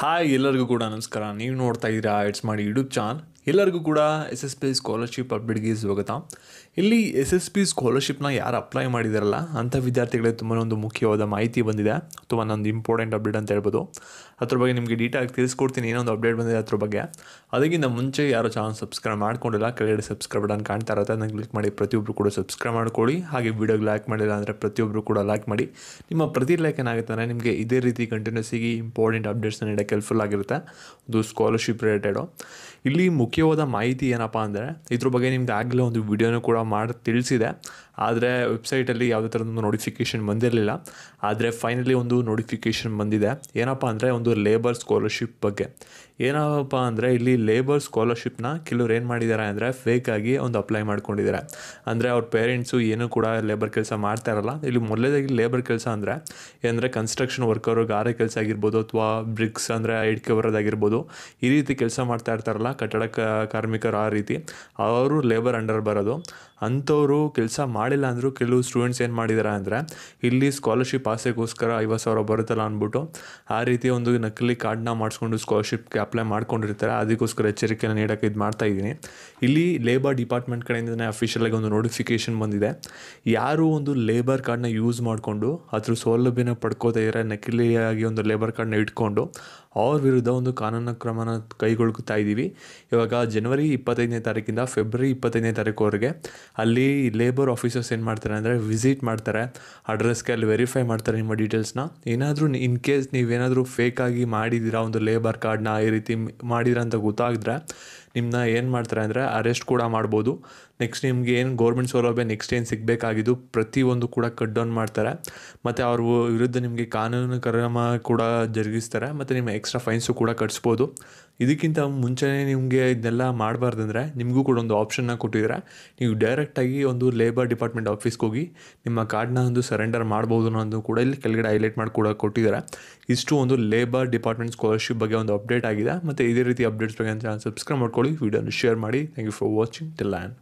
Hi ಎಲ್ಲರಿಗೂ ಕೂಡ ನಮಸ್ಕಾರ ನೀವು ನೋಡ್ತಾ ಇದ್ದೀರಾ ಇಟ್ಸ್ ಮಾಡಿ ಯೂಟ್ಯೂಬ್ ಚಾನ್ ಎಲ್ಲರಿಗೂ ಕೂಡ ಎಸ್ ಎಸ್ ಪಿ ಸ್ಕಾಲರ್ಶಿಪ್ ಅಪ್ಡೇಟ್ಗೆ ಸ್ವಾಗತ ಇಲ್ಲಿ ಎಸ್ ಎಸ್ ಪಿ ಸ್ಕಾಲರ್ಶಿಪ್ನ ಯಾರು ಅಪ್ಲೈ ಮಾಡಿದಾರಲ್ಲ ಅಂಥ ವಿದ್ಯಾರ್ಥಿಗಳಿಗೆ ತುಂಬಾ ಒಂದು ಮುಖ್ಯವಾದ ಮಾಹಿತಿ ಬಂದಿದೆ ತುಂಬ ಒಂದು ಇಂಪಾರ್ಟೆಂಟ್ ಅಪ್ಡೇಟ್ ಅಂತ ಹೇಳ್ಬೋದು ಅದ್ರ ಬಗ್ಗೆ ನಿಮಗೆ ಡೀಟೇಲ್ ತಿಳಿಸ್ಕೊಡ್ತೀನಿ ಏನೊಂದು ಅಪ್ಡೇಟ್ ಬಂದಿದೆ ಅದ್ರ ಬಗ್ಗೆ ಅದಕ್ಕಿಂತ ಮುಂಚೆ ಯಾರು ಚಾನಲ್ ಸಬ್ಸ್ಕ್ರೈಬ್ ಮಾಡ್ಕೊಂಡಿಲ್ಲ ಕೆಳಗಡೆ ಸಬ್ಸ್ಕ್ರೈಬ್ ಬಟನ್ ಕಾಣ್ತಾ ಇರುತ್ತೆ ಅದನ್ನು ಕ್ಲಿಕ್ ಮಾಡಿ ಪ್ರತಿಯೊಬ್ಬರು ಕೂಡ ಸಬ್ಸ್ಕ್ರೈಬ್ ಮಾಡ್ಕೊಳ್ಳಿ ಹಾಗೆ ವಿಡಿಯೋ ಲೈಕ್ ಮಾಡಿಲ್ಲ ಅಂದರೆ ಪ್ರತಿಯೊಬ್ಬರು ಕೂಡ ಲೈಕ್ ಮಾಡಿ ನಿಮ್ಮ ಪ್ರತಿ ಲೈಕ್ ಏನಾಗುತ್ತೆ ಅಂದರೆ ನಿಮಗೆ ಇದೇ ರೀತಿ ಕಂಟಿನ್ಯೂಸ್ ಆಗಿ ಇಂಪಾರ್ಟೆಂಟ್ ಅಪ್ಡೇಟ್ಸ್ನ ನೀಡೋಕ್ಕೆ ಹೆಲ್ಪ್ಫುಲ್ ಆಗಿರುತ್ತೆ ಒಂದು ಸ್ಕಾಲರ್ಶಿಪ್ ರಿಲೇಟೆಡು ಇಲ್ಲಿ ಮುಖ್ಯ ಮುಖ್ಯವಾದ ಮಾಹಿತಿ ಏನಪ್ಪ ಅಂದರೆ ಇದ್ರ ಬಗ್ಗೆ ನಿಮ್ಗೆ ಆಗಲೇ ಒಂದು ವಿಡಿಯೋನೂ ಕೂಡ ಮಾಡಿ ತಿಳಿಸಿದೆ ಆದರೆ ವೆಬ್ಸೈಟಲ್ಲಿ ಯಾವುದೇ ಥರದೊಂದು ನೋಟಿಫಿಕೇಷನ್ ಬಂದಿರಲಿಲ್ಲ ಆದರೆ ಫೈನಲಿ ಒಂದು ನೋಟಿಫಿಕೇಷನ್ ಬಂದಿದೆ ಏನಪ್ಪ ಅಂದರೆ ಒಂದು ಲೇಬರ್ ಸ್ಕಾಲರ್ಶಿಪ್ ಬಗ್ಗೆ ಏನಪ್ಪ ಅಂದರೆ ಇಲ್ಲಿ ಲೇಬರ್ ಸ್ಕಾಲರ್ಶಿಪ್ನ ಕೆಲವ್ರು ಏನು ಮಾಡಿದ್ದಾರೆ ಅಂದರೆ ಫೇಕಾಗಿ ಒಂದು ಅಪ್ಲೈ ಮಾಡ್ಕೊಂಡಿದ್ದಾರೆ ಅಂದರೆ ಅವ್ರ ಪೇರೆಂಟ್ಸು ಏನೂ ಕೂಡ ಲೇಬರ್ ಕೆಲಸ ಮಾಡ್ತಾ ಇರಲ್ಲ ಇಲ್ಲಿ ಮೊದಲೇದಾಗಿ ಲೇಬರ್ ಕೆಲಸ ಅಂದರೆ ಏನಂದರೆ ಕನ್ಸ್ಟ್ರಕ್ಷನ್ ವರ್ಕರು ಗಾರೆ ಕೆಲಸ ಆಗಿರ್ಬೋದು ಅಥವಾ ಬ್ರಿಕ್ಸ್ ಅಂದರೆ ಇಟ್ಕೆ ಬರೋದಾಗಿರ್ಬೋದು ಈ ರೀತಿ ಕೆಲಸ ಮಾಡ್ತಾ ಇರ್ತಾರಲ್ಲ ಕಟ್ಟಡಕ್ಕೆ ಕಾರ್ಮಿಕರು ಆ ರೀತಿ ಅವರು ಲೇಬರ್ ಅಂಡರ್ ಬರೋದು ಅಂಥವರು ಕೆಲಸ ಮಾಡಿಲ್ಲ ಅಂದರೂ ಕೆಲವು ಸ್ಟೂಡೆಂಟ್ಸ್ ಏನು ಮಾಡಿದ್ದಾರೆ ಅಂದರೆ ಇಲ್ಲಿ ಸ್ಕಾಲರ್ಶಿಪ್ ಆಸೆಗೋಸ್ಕರ ಐವತ್ತು ಸಾವಿರ ಬರುತ್ತಲ್ಲ ಅಂದ್ಬಿಟ್ಟು ಆ ರೀತಿ ಒಂದು ನಕಲಿ ಕಾರ್ಡ್ನ ಮಾಡಿಸ್ಕೊಂಡು ಸ್ಕಾಲರ್ಶಿಪ್ಗೆ ಅಪ್ಲೈ ಮಾಡ್ಕೊಂಡಿರ್ತಾರೆ ಅದಕ್ಕೋಸ್ಕರ ಎಚ್ಚರಿಕೆಯನ್ನು ನೀಡೋಕ್ಕೆ ಇದು ಮಾಡ್ತಾ ಇದ್ದೀನಿ ಇಲ್ಲಿ ಲೇಬರ್ ಡಿಪಾರ್ಟ್ಮೆಂಟ್ ಕಡೆಯಿಂದನೇ ಅಫಿಷಿಯಲಾಗಿ ಒಂದು ನೋಟಿಫಿಕೇಷನ್ ಬಂದಿದೆ ಯಾರು ಒಂದು ಲೇಬರ್ ಕಾರ್ಡ್ನ ಯೂಸ್ ಮಾಡಿಕೊಂಡು ಅದ್ರ ಸೌಲಭ್ಯನ ಪಡ್ಕೋತಾ ಇದ್ದಾರೆ ನಕಲಿಯಾಗಿ ಒಂದು ಲೇಬರ್ ಕಾರ್ಡ್ನ ಇಟ್ಕೊಂಡು ಅವ್ರ ವಿರುದ್ಧ ಒಂದು ಕಾನೂನು ಕ್ರಮನ ಕೈಗೊಳ್ತಾ ಇದ್ದೀವಿ ಇವಾಗ ಜನವರಿ ಇಪ್ಪತ್ತೈದನೇ ತಾರೀಕಿಂದ ಫೆಬ್ರವರಿ ಇಪ್ಪತ್ತೈದನೇ ತಾರೀಕುವರೆಗೆ ಅಲ್ಲಿ ಲೇಬರ್ ಆಫೀಸರ್ಸ್ ಏನು ಮಾಡ್ತಾರೆ ಅಂದರೆ ವಿಸಿಟ್ ಮಾಡ್ತಾರೆ ಅಡ್ರೆಸ್ಗೆ ಅಲ್ಲಿ ವೆರಿಫೈ ಮಾಡ್ತಾರೆ ನಿಮ್ಮ ಡೀಟೇಲ್ಸ್ನ ಏನಾದರೂ ಇನ್ ಕೇಸ್ ನೀವೇನಾದರೂ ಫೇಕಾಗಿ ಮಾಡಿದ್ದೀರಾ ಒಂದು ಲೇಬರ್ ಕಾರ್ಡ್ನ ಈ ರೀತಿ ಮಾಡಿದ್ರ ಅಂತ ಗೊತ್ತಾಗಿದ್ರೆ ನಿಮ್ಮನ್ನ ಏನು ಮಾಡ್ತಾರೆ ಅಂದರೆ ಅರೆಸ್ಟ್ ಕೂಡ ಮಾಡ್ಬೋದು ನೆಕ್ಸ್ಟ್ ನಿಮಗೆ ಏನು ಗೌರ್ಮೆಂಟ್ ಸೌಲಭ್ಯ ನೆಕ್ಸ್ಟ್ ಏನು ಸಿಗಬೇಕಾಗಿದ್ದು ಪ್ರತಿಯೊಂದು ಕೂಡ ಕಟ್ ಡೌನ್ ಮಾಡ್ತಾರೆ ಮತ್ತು ಅವ್ರ ವಿರುದ್ಧ ನಿಮಗೆ ಕಾನೂನು ಕ್ರಮ ಕೂಡ ಜರುಗಿಸ್ತಾರೆ ಮತ್ತು ನಿಮ್ಮ ಎಕ್ಸ್ಟ್ರಾ ಫೈನ್ಸು ಕೂಡ ಕಟ್ಸ್ಬೋದು ಇದಕ್ಕಿಂತ ಮುಂಚೆನೇ ನಿಮಗೆ ಮಾಡಬಾರ್ದು ಮಾಡಬಾರ್ದಂದ್ರೆ ನಿಮಗೂ ಕೂಡ ಒಂದು ಆಪ್ಷನ್ನ ಕೊಟ್ಟಿದ್ದಾರೆ ನೀವು ಡೈರೆಕ್ಟಾಗಿ ಒಂದು ಲೇಬರ್ ಡಿಪಾರ್ಟ್ಮೆಂಟ್ ಆಫೀಸ್ಗೆ ಹೋಗಿ ನಿಮ್ಮ ಕಾರ್ಡ್ನ ಒಂದು ಸರೆಂಡರ್ ಮಾಡ್ಬೋದು ಅನ್ನೋದು ಕೂಡ ಇಲ್ಲಿ ಕೆಳಗಡೆ ಹೈಲೈಟ್ ಮಾಡಿ ಕೂಡ ಕೊಟ್ಟಿದ್ದಾರೆ ಇಷ್ಟು ಒಂದು ಲೇಬರ್ ಡಿಪಾರ್ಟ್ಮೆಂಟ್ ಸ್ಕಾಲರ್ಶಿಪ್ ಬಗ್ಗೆ ಒಂದು ಅಪ್ಡೇಟ್ ಆಗಿದೆ ಮತ್ತು ಇದೇ ರೀತಿ ಅಪ್ಡೇಟ್ಸ್ ಬಗ್ಗೆ ಸಬ್ಸ್ಕ್ರೈಬ್ ಮಾಡ್ಕೊಳ್ಳಿ We if you don't, share, ಮಾಡಿ thank you for watching till then.